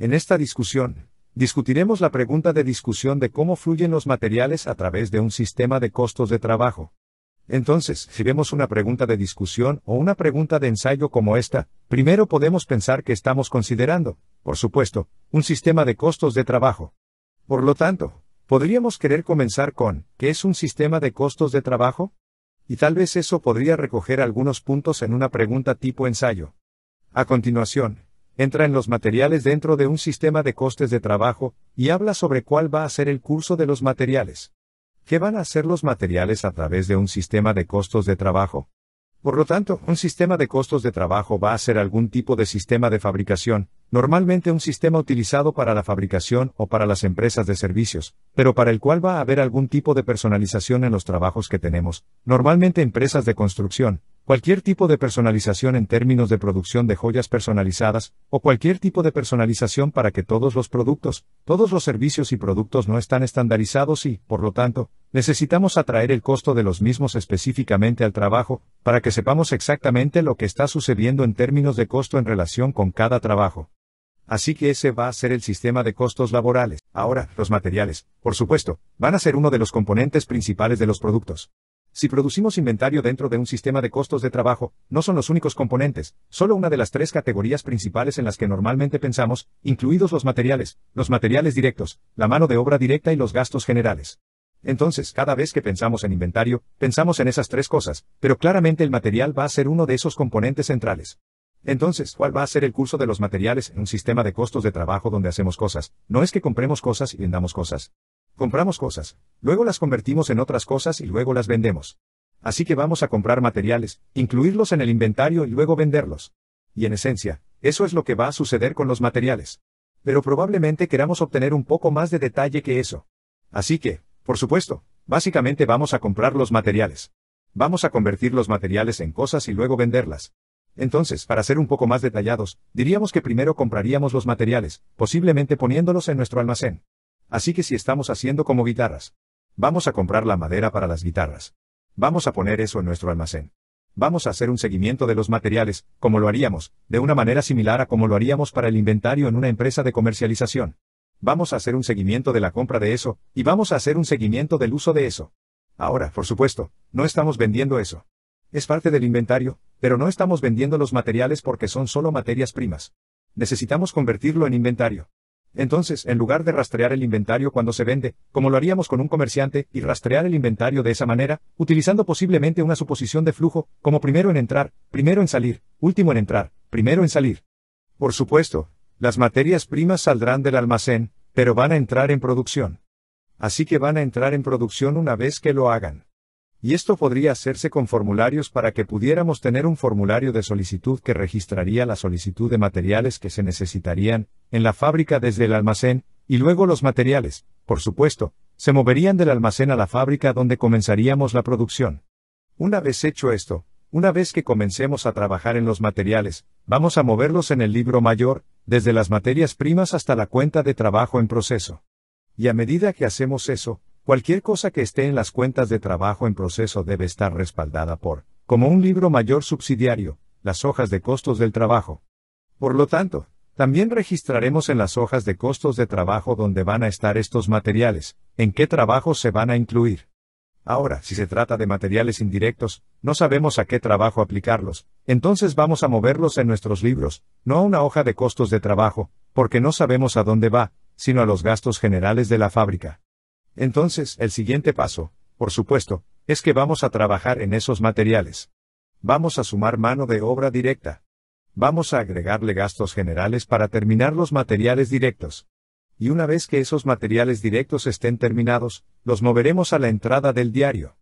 En esta discusión, discutiremos la pregunta de discusión de cómo fluyen los materiales a través de un sistema de costos de trabajo. Entonces, si vemos una pregunta de discusión o una pregunta de ensayo como esta, primero podemos pensar que estamos considerando, por supuesto, un sistema de costos de trabajo. Por lo tanto, podríamos querer comenzar con, ¿qué es un sistema de costos de trabajo? Y tal vez eso podría recoger algunos puntos en una pregunta tipo ensayo. A continuación, entra en los materiales dentro de un sistema de costes de trabajo, y habla sobre cuál va a ser el curso de los materiales. ¿Qué van a hacer los materiales a través de un sistema de costos de trabajo? Por lo tanto, un sistema de costos de trabajo va a ser algún tipo de sistema de fabricación, normalmente un sistema utilizado para la fabricación o para las empresas de servicios, pero para el cual va a haber algún tipo de personalización en los trabajos que tenemos, normalmente empresas de construcción, Cualquier tipo de personalización en términos de producción de joyas personalizadas, o cualquier tipo de personalización para que todos los productos, todos los servicios y productos no están estandarizados y, por lo tanto, necesitamos atraer el costo de los mismos específicamente al trabajo, para que sepamos exactamente lo que está sucediendo en términos de costo en relación con cada trabajo. Así que ese va a ser el sistema de costos laborales. Ahora, los materiales, por supuesto, van a ser uno de los componentes principales de los productos. Si producimos inventario dentro de un sistema de costos de trabajo, no son los únicos componentes, solo una de las tres categorías principales en las que normalmente pensamos, incluidos los materiales, los materiales directos, la mano de obra directa y los gastos generales. Entonces, cada vez que pensamos en inventario, pensamos en esas tres cosas, pero claramente el material va a ser uno de esos componentes centrales. Entonces, ¿cuál va a ser el curso de los materiales en un sistema de costos de trabajo donde hacemos cosas? No es que compremos cosas y vendamos cosas. Compramos cosas, Luego las convertimos en otras cosas y luego las vendemos. Así que vamos a comprar materiales, incluirlos en el inventario y luego venderlos. Y en esencia, eso es lo que va a suceder con los materiales. Pero probablemente queramos obtener un poco más de detalle que eso. Así que, por supuesto, básicamente vamos a comprar los materiales. Vamos a convertir los materiales en cosas y luego venderlas. Entonces, para ser un poco más detallados, diríamos que primero compraríamos los materiales, posiblemente poniéndolos en nuestro almacén. Así que si estamos haciendo como guitarras, Vamos a comprar la madera para las guitarras. Vamos a poner eso en nuestro almacén. Vamos a hacer un seguimiento de los materiales, como lo haríamos, de una manera similar a como lo haríamos para el inventario en una empresa de comercialización. Vamos a hacer un seguimiento de la compra de eso, y vamos a hacer un seguimiento del uso de eso. Ahora, por supuesto, no estamos vendiendo eso. Es parte del inventario, pero no estamos vendiendo los materiales porque son solo materias primas. Necesitamos convertirlo en inventario. Entonces, en lugar de rastrear el inventario cuando se vende, como lo haríamos con un comerciante, y rastrear el inventario de esa manera, utilizando posiblemente una suposición de flujo, como primero en entrar, primero en salir, último en entrar, primero en salir. Por supuesto, las materias primas saldrán del almacén, pero van a entrar en producción. Así que van a entrar en producción una vez que lo hagan y esto podría hacerse con formularios para que pudiéramos tener un formulario de solicitud que registraría la solicitud de materiales que se necesitarían, en la fábrica desde el almacén, y luego los materiales, por supuesto, se moverían del almacén a la fábrica donde comenzaríamos la producción. Una vez hecho esto, una vez que comencemos a trabajar en los materiales, vamos a moverlos en el libro mayor, desde las materias primas hasta la cuenta de trabajo en proceso. Y a medida que hacemos eso, Cualquier cosa que esté en las cuentas de trabajo en proceso debe estar respaldada por, como un libro mayor subsidiario, las hojas de costos del trabajo. Por lo tanto, también registraremos en las hojas de costos de trabajo dónde van a estar estos materiales, en qué trabajos se van a incluir. Ahora, si se trata de materiales indirectos, no sabemos a qué trabajo aplicarlos, entonces vamos a moverlos en nuestros libros, no a una hoja de costos de trabajo, porque no sabemos a dónde va, sino a los gastos generales de la fábrica. Entonces, el siguiente paso, por supuesto, es que vamos a trabajar en esos materiales. Vamos a sumar mano de obra directa. Vamos a agregarle gastos generales para terminar los materiales directos. Y una vez que esos materiales directos estén terminados, los moveremos a la entrada del diario.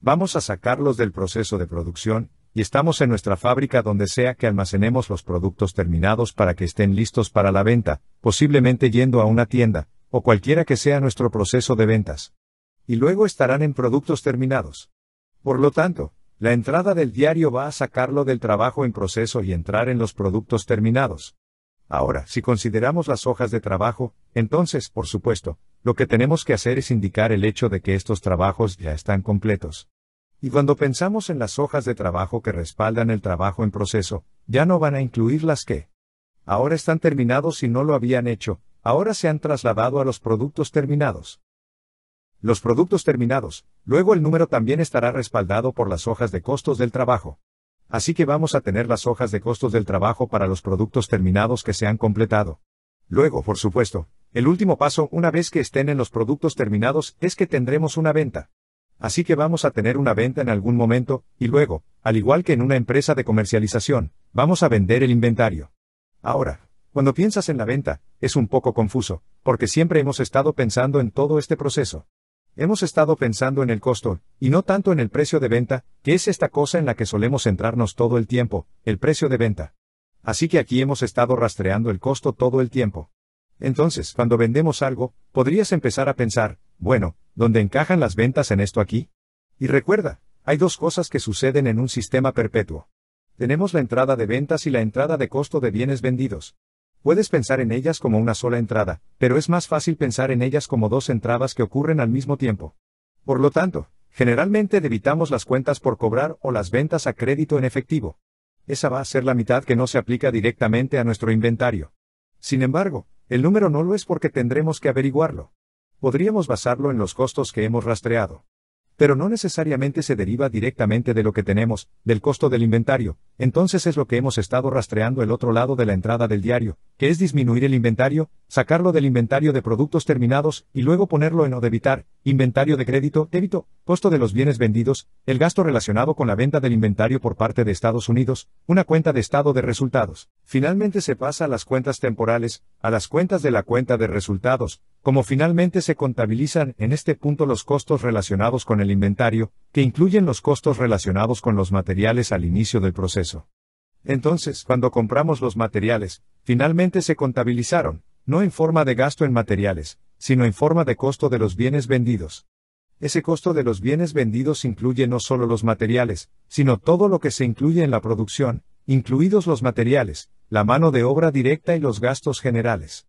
Vamos a sacarlos del proceso de producción, y estamos en nuestra fábrica donde sea que almacenemos los productos terminados para que estén listos para la venta, posiblemente yendo a una tienda, o cualquiera que sea nuestro proceso de ventas. Y luego estarán en productos terminados. Por lo tanto, la entrada del diario va a sacarlo del trabajo en proceso y entrar en los productos terminados. Ahora, si consideramos las hojas de trabajo, entonces, por supuesto, lo que tenemos que hacer es indicar el hecho de que estos trabajos ya están completos. Y cuando pensamos en las hojas de trabajo que respaldan el trabajo en proceso, ya no van a incluir las que ahora están terminados y no lo habían hecho, ahora se han trasladado a los productos terminados. Los productos terminados, luego el número también estará respaldado por las hojas de costos del trabajo. Así que vamos a tener las hojas de costos del trabajo para los productos terminados que se han completado. Luego, por supuesto, el último paso una vez que estén en los productos terminados es que tendremos una venta. Así que vamos a tener una venta en algún momento, y luego, al igual que en una empresa de comercialización, vamos a vender el inventario. Ahora, cuando piensas en la venta, es un poco confuso, porque siempre hemos estado pensando en todo este proceso. Hemos estado pensando en el costo, y no tanto en el precio de venta, que es esta cosa en la que solemos centrarnos todo el tiempo, el precio de venta. Así que aquí hemos estado rastreando el costo todo el tiempo. Entonces, cuando vendemos algo, podrías empezar a pensar, bueno, ¿dónde encajan las ventas en esto aquí? Y recuerda, hay dos cosas que suceden en un sistema perpetuo. Tenemos la entrada de ventas y la entrada de costo de bienes vendidos. Puedes pensar en ellas como una sola entrada, pero es más fácil pensar en ellas como dos entradas que ocurren al mismo tiempo. Por lo tanto, generalmente debitamos las cuentas por cobrar o las ventas a crédito en efectivo. Esa va a ser la mitad que no se aplica directamente a nuestro inventario. Sin embargo, el número no lo es porque tendremos que averiguarlo. Podríamos basarlo en los costos que hemos rastreado pero no necesariamente se deriva directamente de lo que tenemos, del costo del inventario, entonces es lo que hemos estado rastreando el otro lado de la entrada del diario, que es disminuir el inventario, sacarlo del inventario de productos terminados, y luego ponerlo en o debitar, inventario de crédito, débito, costo de los bienes vendidos, el gasto relacionado con la venta del inventario por parte de Estados Unidos, una cuenta de estado de resultados. Finalmente se pasa a las cuentas temporales, a las cuentas de la cuenta de resultados, como finalmente se contabilizan en este punto los costos relacionados con el inventario, que incluyen los costos relacionados con los materiales al inicio del proceso. Entonces, cuando compramos los materiales, finalmente se contabilizaron, no en forma de gasto en materiales, sino en forma de costo de los bienes vendidos. Ese costo de los bienes vendidos incluye no solo los materiales, sino todo lo que se incluye en la producción, incluidos los materiales, la mano de obra directa y los gastos generales.